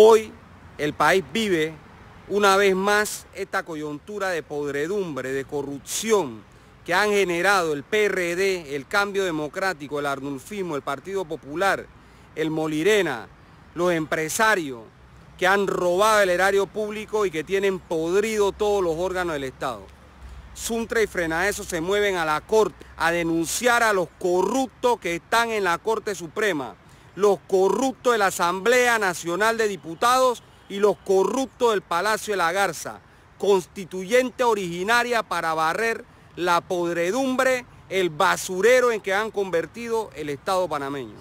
Hoy el país vive una vez más esta coyuntura de podredumbre, de corrupción que han generado el PRD, el Cambio Democrático, el Arnulfismo, el Partido Popular, el Molirena, los empresarios que han robado el erario público y que tienen podrido todos los órganos del Estado. Suntra y Frenaeso se mueven a la Corte a denunciar a los corruptos que están en la Corte Suprema los corruptos de la Asamblea Nacional de Diputados y los corruptos del Palacio de la Garza, constituyente originaria para barrer la podredumbre, el basurero en que han convertido el Estado panameño.